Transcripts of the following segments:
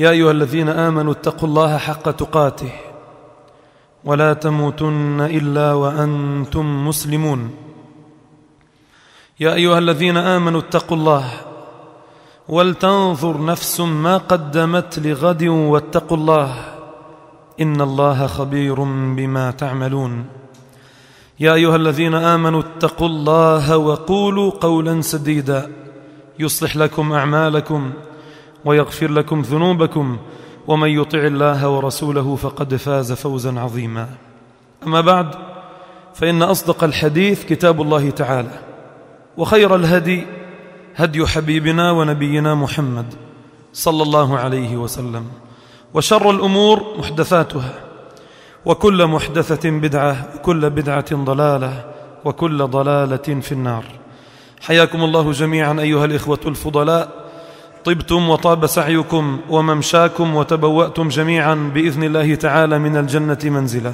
يا ايها الذين امنوا اتقوا الله حق تقاته ولا تموتن الا وانتم مسلمون يا ايها الذين امنوا اتقوا الله ولتنظر نفس ما قدمت لغد واتقوا الله ان الله خبير بما تعملون يا ايها الذين امنوا اتقوا الله وقولوا قولا سديدا يصلح لكم اعمالكم ويغفر لكم ذنوبكم ومن يطع الله ورسوله فقد فاز فوزا عظيما أما بعد فإن أصدق الحديث كتاب الله تعالى وخير الهدي هدي حبيبنا ونبينا محمد صلى الله عليه وسلم وشر الأمور محدثاتها وكل محدثة بدعة وكل بدعة ضلالة وكل ضلالة في النار حياكم الله جميعا أيها الإخوة الفضلاء طبتم وطاب سعيكم وممشاكم وتبواتم جميعا باذن الله تعالى من الجنه منزلا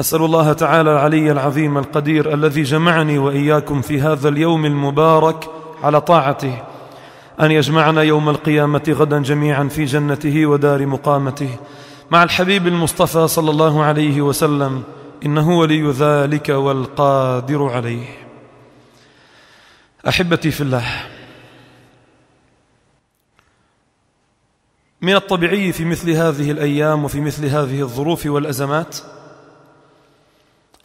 اسال الله تعالى العلي العظيم القدير الذي جمعني واياكم في هذا اليوم المبارك على طاعته ان يجمعنا يوم القيامه غدا جميعا في جنته ودار مقامته مع الحبيب المصطفى صلى الله عليه وسلم انه ولي ذلك والقادر عليه احبتي في الله من الطبيعي في مثل هذه الأيام وفي مثل هذه الظروف والأزمات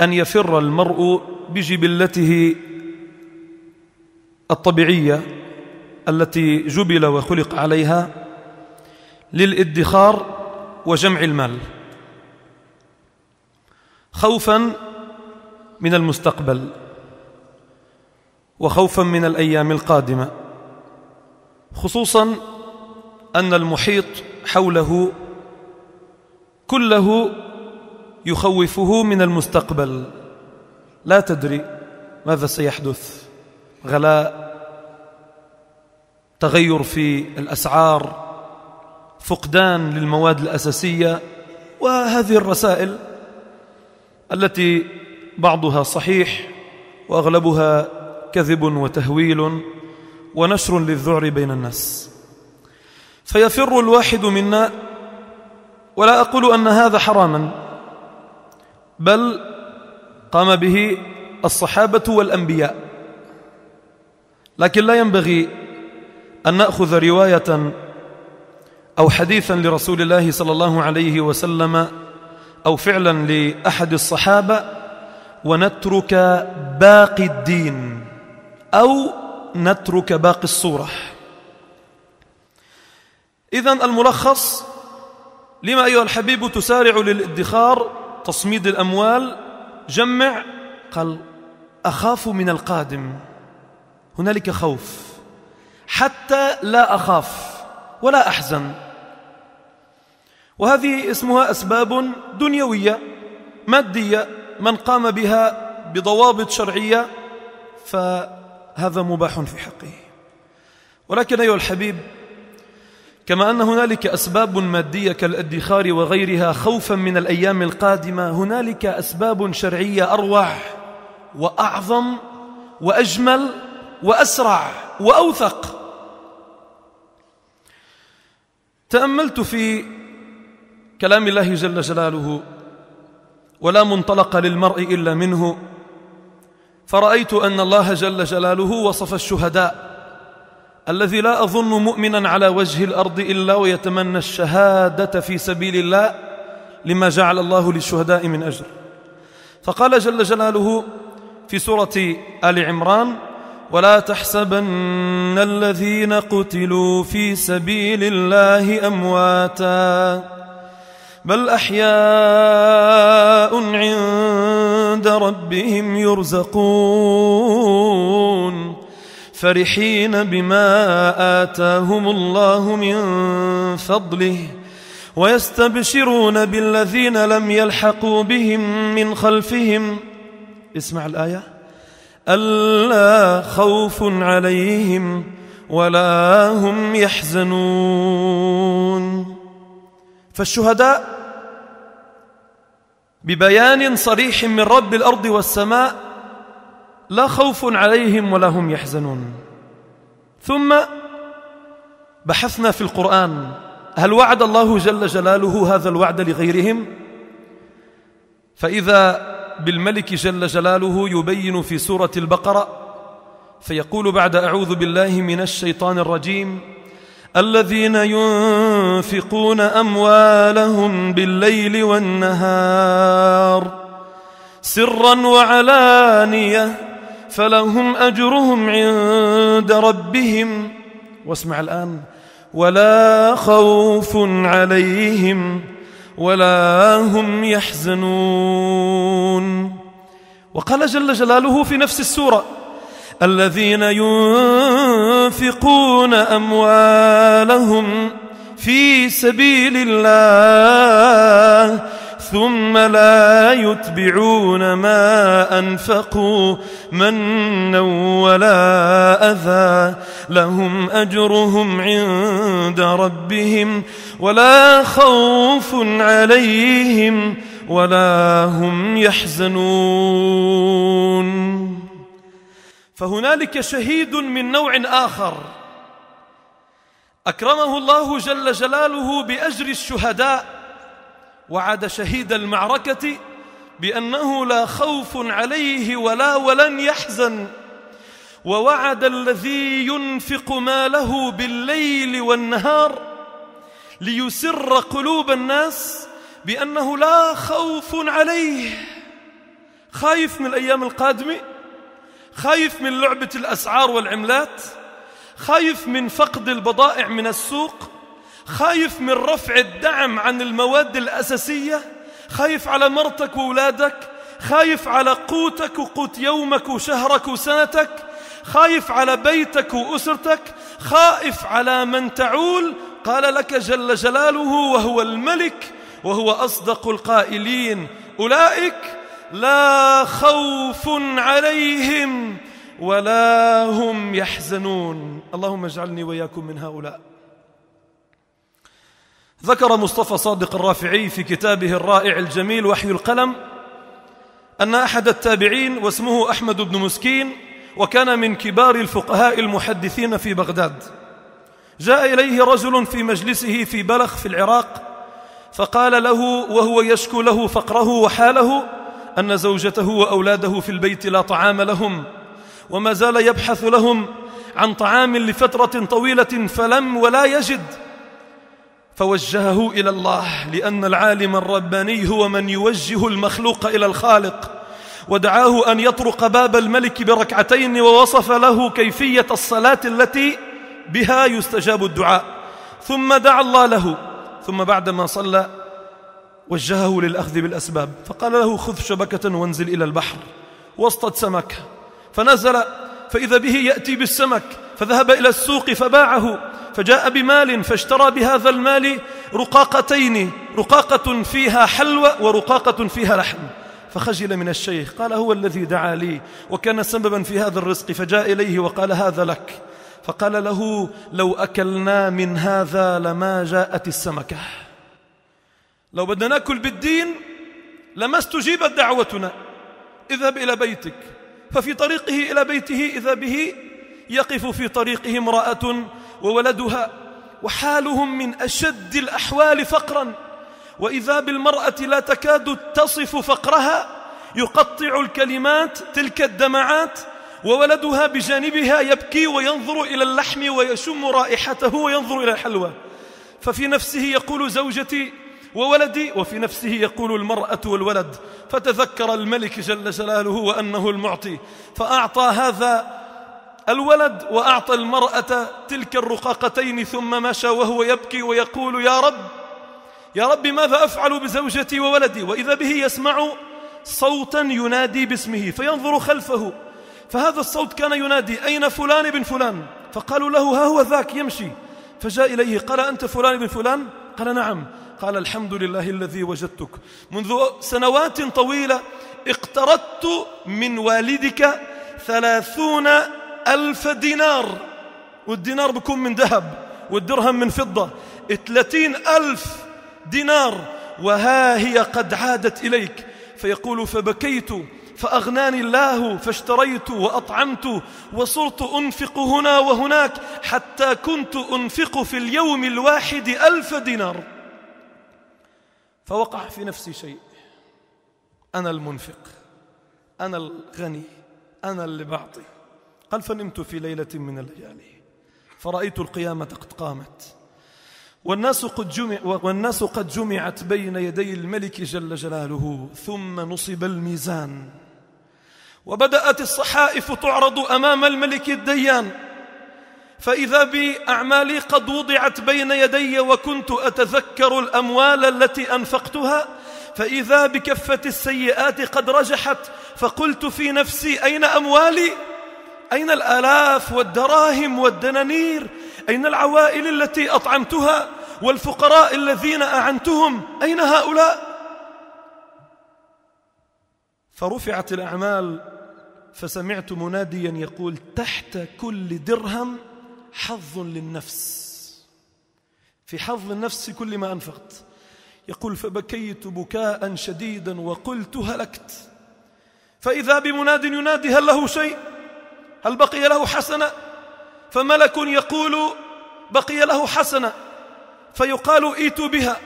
أن يفر المرء بجبلته الطبيعية التي جبل وخلق عليها للادخار وجمع المال خوفا من المستقبل وخوفا من الأيام القادمة خصوصا أن المحيط حوله كله يخوفه من المستقبل لا تدري ماذا سيحدث غلاء تغير في الأسعار فقدان للمواد الأساسية وهذه الرسائل التي بعضها صحيح وأغلبها كذب وتهويل ونشر للذعر بين الناس فيفر الواحد منا ولا أقول أن هذا حراما بل قام به الصحابة والأنبياء لكن لا ينبغي أن نأخذ رواية أو حديثا لرسول الله صلى الله عليه وسلم أو فعلا لأحد الصحابة ونترك باقي الدين أو نترك باقي الصورة إذا الملخص لما أيها الحبيب تسارع للادخار تصميد الأموال جمع قال أخاف من القادم هنالك خوف حتى لا أخاف ولا أحزن وهذه اسمها أسباب دنيوية مادية من قام بها بضوابط شرعية فهذا مباح في حقه ولكن أيها الحبيب كما أن هنالك أسباب مادية كالادخار وغيرها خوفا من الأيام القادمة هنالك أسباب شرعية أروع وأعظم وأجمل وأسرع وأوثق تأملت في كلام الله جل جلاله ولا منطلق للمرء إلا منه فرأيت أن الله جل جلاله وصف الشهداء الذي لا أظن مؤمنا على وجه الأرض إلا ويتمنى الشهادة في سبيل الله لما جعل الله للشهداء من أجر فقال جل جلاله في سورة آل عمران ولا تحسبن الذين قتلوا في سبيل الله أمواتا بل أحياء عند ربهم يرزقون فرحين بما آتاهم الله من فضله ويستبشرون بالذين لم يلحقوا بهم من خلفهم اسمع الآية ألا خوف عليهم ولا هم يحزنون فالشهداء ببيان صريح من رب الأرض والسماء لا خوف عليهم ولا هم يحزنون ثم بحثنا في القرآن هل وعد الله جل جلاله هذا الوعد لغيرهم فإذا بالملك جل جلاله يبين في سورة البقرة فيقول بعد أعوذ بالله من الشيطان الرجيم الذين ينفقون أموالهم بالليل والنهار سرا وعلانية فلهم أجرهم عند ربهم واسمع الآن ولا خوف عليهم ولا هم يحزنون وقال جل جلاله في نفس السورة الذين ينفقون أموالهم في سبيل الله ثم لا يتبعون ما أنفقوا منا ولا أذى لهم أجرهم عند ربهم ولا خوف عليهم ولا هم يحزنون فهنالك شهيد من نوع آخر أكرمه الله جل جلاله بأجر الشهداء وعاد شهيد المعركة بأنه لا خوف عليه ولا ولن يحزن ووعد الذي ينفق ماله بالليل والنهار ليسر قلوب الناس بأنه لا خوف عليه خايف من الأيام القادمة خايف من لعبة الأسعار والعملات خايف من فقد البضائع من السوق خايف من رفع الدعم عن المواد الأساسية خايف على مرتك وولادك خايف على قوتك وقوت يومك وشهرك وسنتك خايف على بيتك وأسرتك خائف على من تعول قال لك جل جلاله وهو الملك وهو أصدق القائلين أولئك لا خوف عليهم ولا هم يحزنون اللهم اجعلني وإياكم من هؤلاء ذكر مصطفى صادق الرافعي في كتابه الرائع الجميل وحي القلم أن أحد التابعين واسمه أحمد بن مسكين وكان من كبار الفقهاء المحدثين في بغداد جاء إليه رجل في مجلسه في بلخ في العراق فقال له وهو يشكو له فقره وحاله أن زوجته وأولاده في البيت لا طعام لهم وما زال يبحث لهم عن طعام لفترة طويلة فلم ولا يجد فوجهه إلى الله لأن العالم الرباني هو من يوجه المخلوق إلى الخالق ودعاه أن يطرق باب الملك بركعتين ووصف له كيفية الصلاة التي بها يستجاب الدعاء ثم دعا الله له ثم بعدما صلى وجهه للأخذ بالأسباب فقال له خذ شبكة وانزل إلى البحر واصطد سمك فنزل فإذا به يأتي بالسمك فذهب إلى السوق فباعه فجاء بمال فاشترى بهذا المال رقاقتين رقاقة فيها حلوى ورقاقة فيها لحم فخجل من الشيخ قال هو الذي دعا لي وكان سببا في هذا الرزق فجاء إليه وقال هذا لك فقال له لو أكلنا من هذا لما جاءت السمكة لو بدنا ناكل بالدين لما استجيبت دعوتنا اذهب إلى بيتك ففي طريقه إلى بيته إذا به يقف في طريقه امرأة وولدها وحالهم من أشد الأحوال فقرا وإذا بالمرأة لا تكاد تصف فقرها يقطع الكلمات تلك الدمعات وولدها بجانبها يبكي وينظر إلى اللحم ويشم رائحته وينظر إلى الحلوى ففي نفسه يقول زوجتي وولدي وفي نفسه يقول المرأة والولد فتذكر الملك جل جلاله وأنه المعطي فأعطى هذا الولد وأعطى المرأة تلك الرقاقتين ثم مشى وهو يبكي ويقول يا رب يا رب ماذا أفعل بزوجتي وولدي وإذا به يسمع صوتا ينادي باسمه فينظر خلفه فهذا الصوت كان ينادي أين فلان بن فلان فقالوا له ها هو ذاك يمشي فجاء إليه قال أنت فلان بن فلان قال نعم قال الحمد لله الذي وجدتك منذ سنوات طويلة اقترضت من والدك ثلاثون ألف دينار والدينار بيكون من ذهب والدرهم من فضة ثلاثين ألف دينار وها هي قد عادت إليك فيقول فبكيت فأغناني الله فاشتريت وأطعمت وصرت أنفق هنا وهناك حتى كنت أنفق في اليوم الواحد ألف دينار فوقع في نفسي شيء أنا المنفق أنا الغني أنا اللي بعطي قال فنمت في ليلة من الليالي فرأيت القيامة قد قامت والناس قد, جمع والناس قد جمعت بين يدي الملك جل جلاله ثم نصب الميزان وبدأت الصحائف تعرض أمام الملك الديان فإذا بي أعمالي قد وضعت بين يدي وكنت أتذكر الأموال التي أنفقتها فإذا بكفة السيئات قد رجحت فقلت في نفسي أين أموالي؟ أين الآلاف والدراهم والدنانير أين العوائل التي أطعمتها والفقراء الذين أعنتهم أين هؤلاء فرفعت الأعمال فسمعت مناديا يقول تحت كل درهم حظ للنفس في حظ النفس كل ما أنفقت يقول فبكيت بكاء شديدا وقلت هلكت فإذا بمناد ينادي هل له شيء هل بقي له حسنة فملك يقول بقي له حسنة فيقال ايتوا بها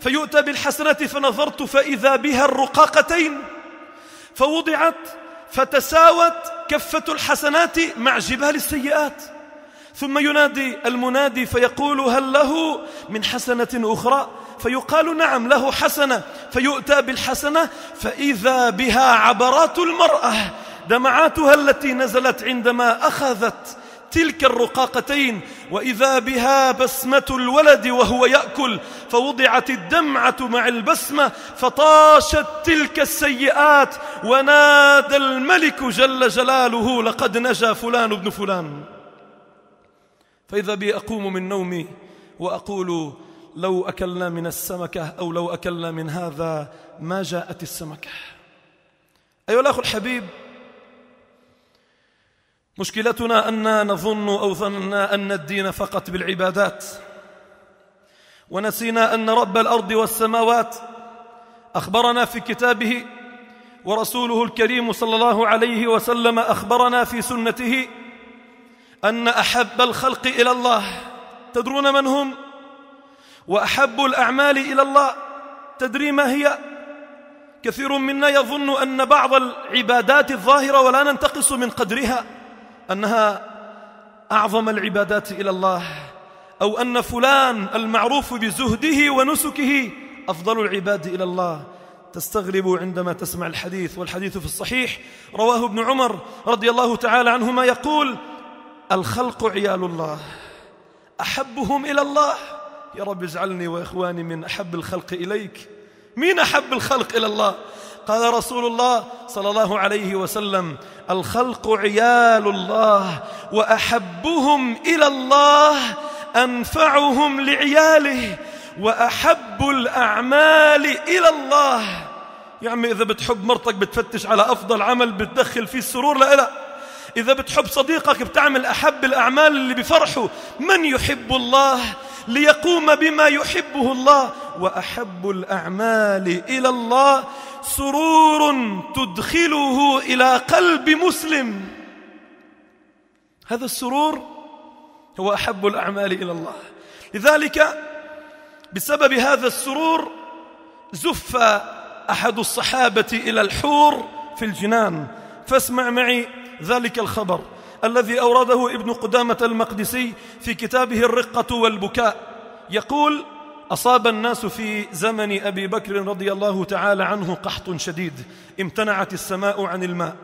فيؤتى بالحسنة فنظرت فإذا بها الرقاقتين فوضعت فتساوت كفة الحسنات مع جبال السيئات ثم ينادي المنادي فيقول هل له من حسنة أخرى فيقال نعم له حسنة فيؤتى بالحسنة فإذا بها عبرات المرأة دمعاتها التي نزلت عندما أخذت تلك الرقاقتين وإذا بها بسمة الولد وهو يأكل فوضعت الدمعة مع البسمة فطاشت تلك السيئات ونادى الملك جل جلاله لقد نجا فلان ابن فلان فإذا بي أقوم من نومي وأقول لو أكلنا من السمكة أو لو أكلنا من هذا ما جاءت السمكة أيها الأخ الحبيب مشكلتنا أننا نظن أو ظننا أن الدين فقط بالعبادات ونسينا أن رب الأرض والسماوات أخبرنا في كتابه ورسوله الكريم صلى الله عليه وسلم أخبرنا في سنته أن أحب الخلق إلى الله تدرون من هم وأحب الأعمال إلى الله تدري ما هي كثير منا يظن أن بعض العبادات الظاهرة ولا ننتقص من قدرها أنها أعظم العبادات إلى الله أو أن فلان المعروف بزهده ونسكه أفضل العباد إلى الله تستغرب عندما تسمع الحديث والحديث في الصحيح رواه ابن عمر رضي الله تعالى عنهما يقول الخلق عيال الله أحبهم إلى الله يا رب اجعلني وإخواني من أحب الخلق إليك مين أحب الخلق إلى الله قال رسول الله صلى الله عليه وسلم الخلق عيال الله وأحبهم إلى الله أنفعهم لعياله وأحب الأعمال إلى الله يا عمي إذا بتحب مرتك بتفتش على أفضل عمل بتدخل فيه السرور لا لا إذا بتحب صديقك بتعمل أحب الأعمال اللي بفرحه من يحب الله ليقوم بما يحبه الله وأحب الأعمال إلى الله سرور تدخله إلى قلب مسلم هذا السرور هو أحب الأعمال إلى الله لذلك بسبب هذا السرور زف أحد الصحابة إلى الحور في الجنان فاسمع معي ذلك الخبر الذي أورده ابن قدامة المقدسي في كتابه الرقة والبكاء يقول أصاب الناس في زمن أبي بكر رضي الله تعالى عنه قحط شديد امتنعت السماء عن الماء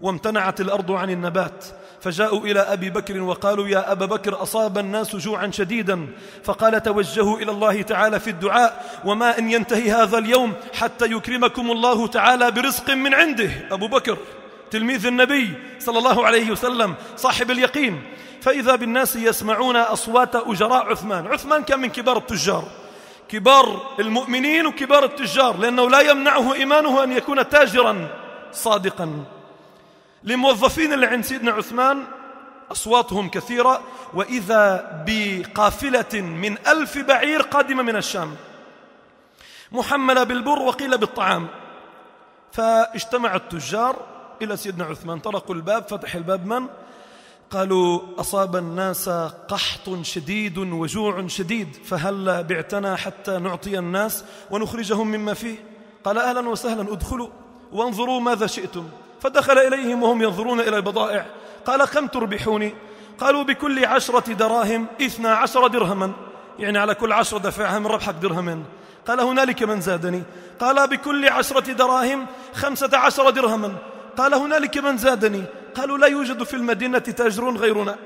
وامتنعت الأرض عن النبات فجاءوا إلى أبي بكر وقالوا يا أبا بكر أصاب الناس جوعا شديدا فقال توجهوا إلى الله تعالى في الدعاء وما أن ينتهي هذا اليوم حتى يكرمكم الله تعالى برزق من عنده أبو بكر تلميذ النبي صلى الله عليه وسلم صاحب اليقين فإذا بالناس يسمعون أصوات أجراء عثمان عثمان كان من كبار التجار كبار المؤمنين وكبار التجار لأنه لا يمنعه إيمانه أن يكون تاجرا صادقا لموظفين اللي عند سيدنا عثمان أصواتهم كثيرة وإذا بقافلة من ألف بعير قادمة من الشام محملة بالبر وقيل بالطعام فاجتمع التجار إلى سيدنا عثمان طرقوا الباب فتح الباب من؟ قالوا أصاب الناس قحط شديد وجوع شديد فهل بعتنا حتى نعطي الناس ونخرجهم مما فيه قال أهلا وسهلا ادخلوا وانظروا ماذا شئتم فدخل إليهم وهم ينظرون إلى البضائع قال كم تربحوني قالوا بكل عشرة دراهم إثنى عشر درهما يعني على كل عشرة دفعها من ربحك درهمين قال هنالك من زادني قال بكل عشرة دراهم خمسة عشر درهما قال هنالك من زادني قالوا لا يوجد في المدينة تاجر غيرنا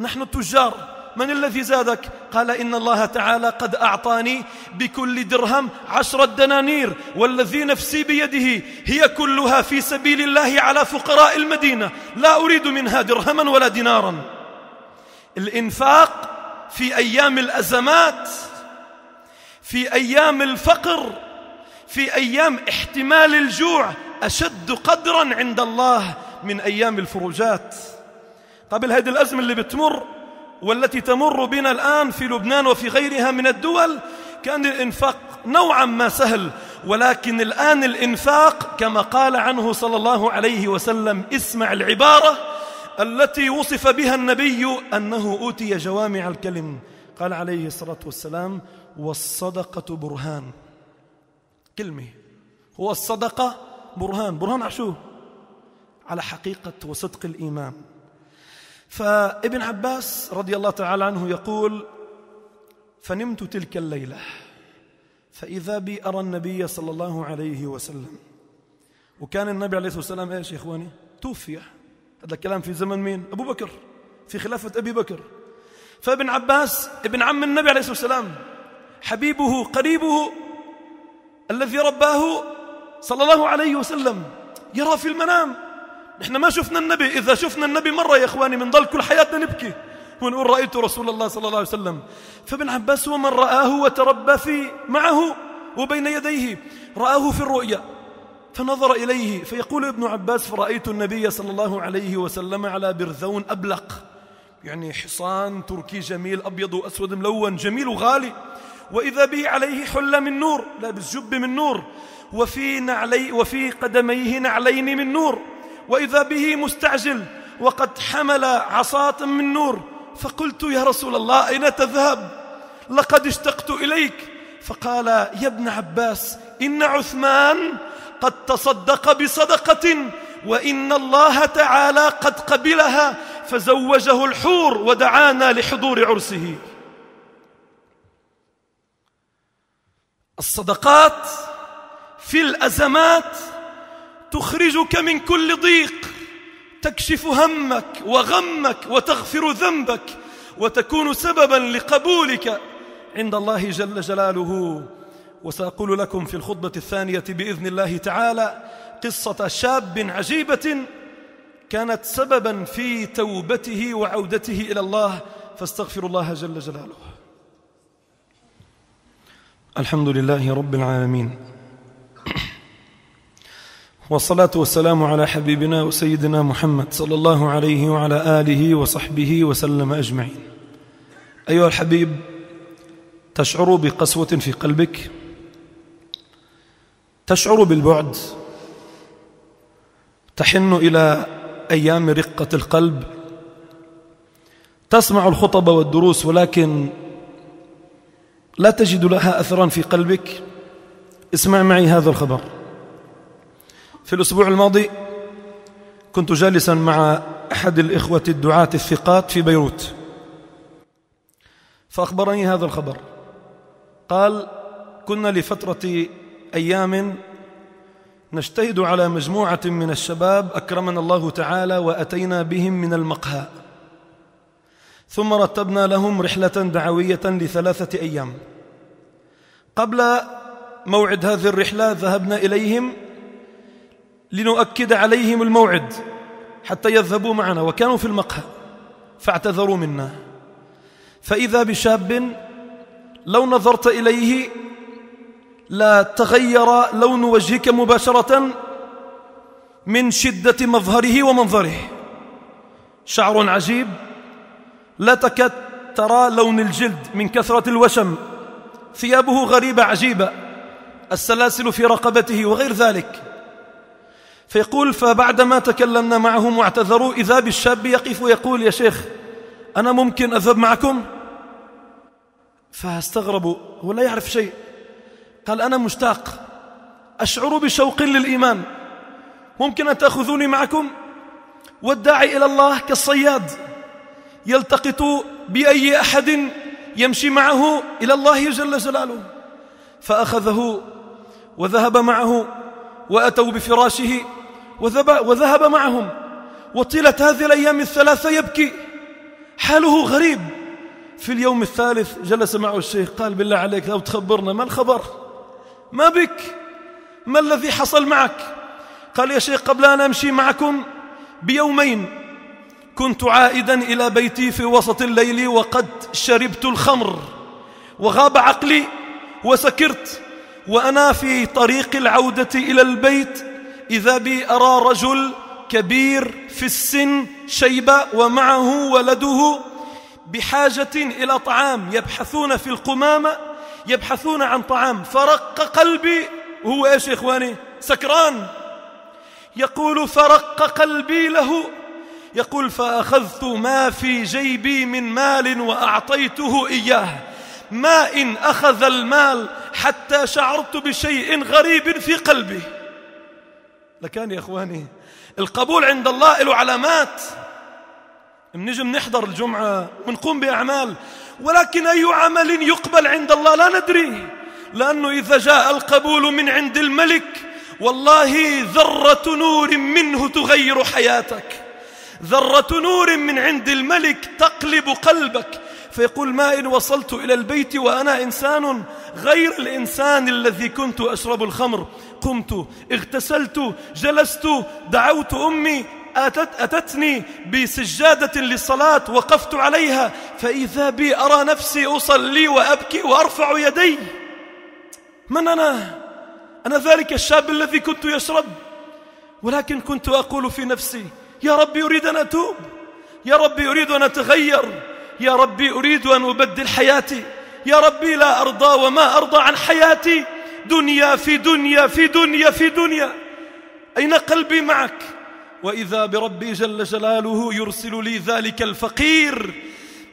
نحن التجار من الذي زادك قال إن الله تعالى قد أعطاني بكل درهم عشرة دنانير والذي نفسي بيده هي كلها في سبيل الله على فقراء المدينة لا أريد منها درهما ولا دينارا الإنفاق في أيام الأزمات في أيام الفقر في أيام احتمال الجوع أشد قدرا عند الله من أيام الفروجات قبل هذه الأزمة اللي بتمر والتي تمر بنا الآن في لبنان وفي غيرها من الدول كان الإنفاق نوعا ما سهل ولكن الآن الإنفاق كما قال عنه صلى الله عليه وسلم اسمع العبارة التي وصف بها النبي أنه أوتي جوامع الكلم قال عليه الصلاة والسلام والصدقة برهان كلمة هو الصدقة برهان برهان على شو على حقيقة وصدق الإيمان فابن عباس رضي الله تعالى عنه يقول فنمت تلك الليلة فإذا بي أرى النبي صلى الله عليه وسلم وكان النبي عليه الصلاة والسلام إيش يا إخواني توفي هذا الكلام في زمن مين أبو بكر في خلافة أبي بكر فابن عباس ابن عم النبي عليه الصلاة والسلام حبيبه قريبه الذي رباه صلى الله عليه وسلم يرى في المنام نحن ما شفنا النبي إذا شفنا النبي مرة يا إخواني بنضل كل حياتنا نبكي ونقول رأيت رسول الله صلى الله عليه وسلم فابن عباس هو من رآه وتربى في معه وبين يديه رآه في الرؤيا فنظر إليه فيقول ابن عباس فرأيت النبي صلى الله عليه وسلم على برذون أبلق يعني حصان تركي جميل أبيض وأسود ملون جميل وغالي وإذا به عليه حلة من نور لابس جب من نور وفي, نعلي وفي قدميه نعلين من نور وإذا به مستعجل وقد حمل عصاة من نور فقلت يا رسول الله أين تذهب لقد اشتقت إليك فقال يا ابن عباس إن عثمان قد تصدق بصدقة وإن الله تعالى قد قبلها فزوجه الحور ودعانا لحضور عرسه الصدقات في الأزمات تخرجك من كل ضيق تكشف همك وغمك وتغفر ذنبك وتكون سببا لقبولك عند الله جل جلاله وسأقول لكم في الخطبة الثانية بإذن الله تعالى قصة شاب عجيبة كانت سببا في توبته وعودته إلى الله فاستغفر الله جل جلاله الحمد لله رب العالمين والصلاة والسلام على حبيبنا وسيدنا محمد صلى الله عليه وعلى آله وصحبه وسلم أجمعين أيها الحبيب تشعر بقسوة في قلبك تشعر بالبعد تحن إلى أيام رقة القلب تسمع الخطب والدروس ولكن لا تجد لها أثرا في قلبك اسمع معي هذا الخبر في الأسبوع الماضي كنت جالسا مع أحد الإخوة الدعاة الثقات في بيروت فأخبرني هذا الخبر قال كنا لفترة أيام نجتهد على مجموعة من الشباب أكرمنا الله تعالى وأتينا بهم من المقهى ثم رتبنا لهم رحلة دعوية لثلاثة أيام قبل موعد هذه الرحلة ذهبنا إليهم لنؤكد عليهم الموعد حتى يذهبوا معنا وكانوا في المقهى فاعتذروا منا فإذا بشاب لو نظرت إليه لا تغير لون وجهك مباشرة من شدة مظهره ومنظره شعر عجيب لا تكاد ترى لون الجلد من كثرة الوشم ثيابه غريبة عجيبة السلاسل في رقبته وغير ذلك فيقول فبعدما تكلمنا معهم واعتذروا إذا بالشاب يقف ويقول يا شيخ أنا ممكن أذهب معكم فاستغربوا هو لا يعرف شيء قال أنا مشتاق أشعر بشوق للإيمان ممكن أن تأخذوني معكم والداعي إلى الله كالصياد يلتقط بأي أحد يمشي معه إلى الله جل جلاله فأخذه وذهب معه وأتوا بفراشه وذهب معهم وطيلة هذه الأيام الثلاثة يبكي حاله غريب في اليوم الثالث جلس معه الشيخ قال بالله عليك لو تخبرنا ما الخبر ما بك ما الذي حصل معك قال يا شيخ قبل أن أمشي معكم بيومين كنت عائدا إلى بيتي في وسط الليل وقد شربت الخمر وغاب عقلي وسكرت وأنا في طريق العودة إلى البيت إذا بي أرى رجل كبير في السن شيبة ومعه ولده بحاجة إلى طعام يبحثون في القمامة يبحثون عن طعام فرق قلبي هو إيش يا إخواني سكران يقول فرق قلبي له يقول فأخذت ما في جيبي من مال وأعطيته إياه ما إن أخذ المال حتى شعرت بشيء غريب في قلبي لكان يا إخواني القبول عند الله له علامات منجم نحضر الجمعة بنقوم بأعمال ولكن أي عمل يقبل عند الله لا ندري لأنه إذا جاء القبول من عند الملك والله ذرة نور منه تغير حياتك ذرة نور من عند الملك تقلب قلبك فيقول ما إن وصلت إلى البيت وأنا إنسان غير الإنسان الذي كنت أشرب الخمر قمت اغتسلت جلست دعوت أمي أتت أتتني بسجادة للصلاة وقفت عليها فإذا بي أرى نفسي أصلي وأبكي وأرفع يدي من أنا؟ أنا ذلك الشاب الذي كنت يشرب ولكن كنت أقول في نفسي يا ربي أريد أن أتوب يا ربي أريد أن أتغير يا ربي أريد أن أبدل حياتي يا ربي لا أرضى وما أرضى عن حياتي دنيا في دنيا في دنيا في دنيا أين قلبي معك وإذا بربي جل جلاله يرسل لي ذلك الفقير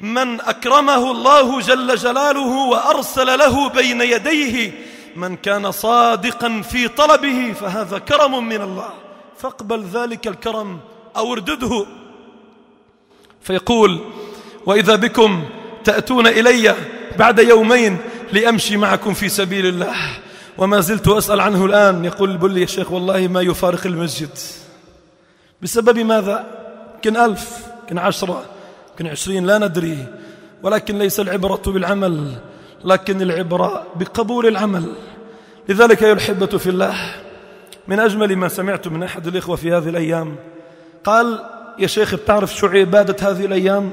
من أكرمه الله جل جلاله وأرسل له بين يديه من كان صادقا في طلبه فهذا كرم من الله فاقبل ذلك الكرم أو اردده فيقول وإذا بكم تأتون إلي بعد يومين لأمشي معكم في سبيل الله وما زلت أسأل عنه الآن يقول بل لي يا شيخ والله ما يفارق المسجد بسبب ماذا يمكن ألف يمكن عشرة يمكن عشرين لا ندري ولكن ليس العبرة بالعمل لكن العبرة بقبول العمل لذلك يا الحبة في الله من أجمل ما سمعت من أحد الإخوة في هذه الأيام قال يا شيخ بتعرف شو عبادة هذه الأيام؟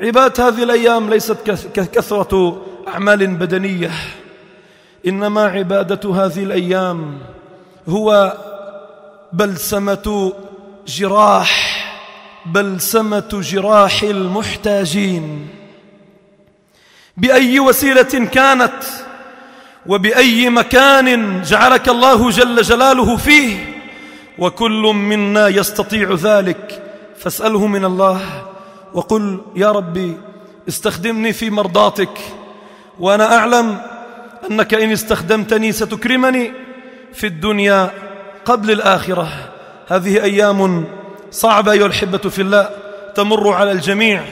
عبادة هذه الأيام ليست كثرة أعمال بدنية إنما عبادة هذه الأيام هو بلسمة جراح بلسمة جراح المحتاجين بأي وسيلة كانت وبأي مكان جعلك الله جل جلاله فيه وكل منا يستطيع ذلك فاسأله من الله وقل يا ربي استخدمني في مرضاتك وأنا أعلم أنك إن استخدمتني ستكرمني في الدنيا قبل الآخرة هذه أيام صعبة أيها الحبة في الله تمر على الجميع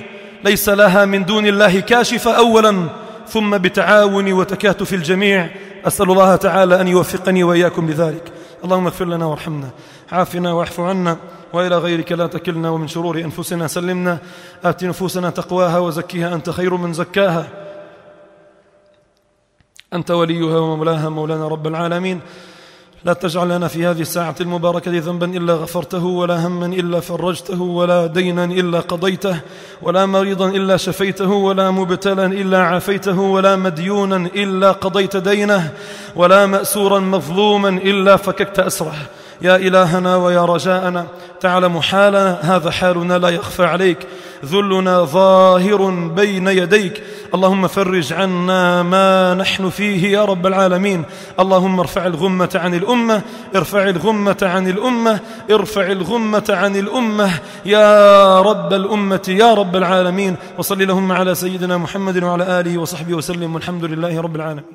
ليس لها من دون الله كاشفة أولا ثم بتعاون وتكاتف الجميع أسأل الله تعالى أن يوفقني وإياكم لذلك اللهم اغفر لنا وارحمنا عافنا واعف عنا وإلى غيرك لا تكلنا ومن شرور أنفسنا سلمنا آت نفوسنا تقواها وزكيها أنت خير من زكاها أنت وليها ومولاها مولانا رب العالمين لا تجعل لنا في هذه الساعة المباركة ذنبا إلا غفرته ولا هما إلا فرجته ولا دينا إلا قضيته ولا مريضا إلا شفيته ولا مبتلا إلا عافيته ولا مديونا إلا قضيت دينه ولا مأسورا مظلوما إلا فككت أسره يا إلهنا ويا رجاءنا تعلم حالنا هذا حالنا لا يخفى عليك ذلنا ظاهر بين يديك اللهم فرج عنا ما نحن فيه يا رب العالمين اللهم ارفع الغمة عن الأمة ارفع الغمة عن الأمة ارفع الغمة عن الأمة يا رب الأمة يا رب العالمين وصلي اللهم على سيدنا محمد وعلى آله وصحبه وسلم والحمد لله رب العالمين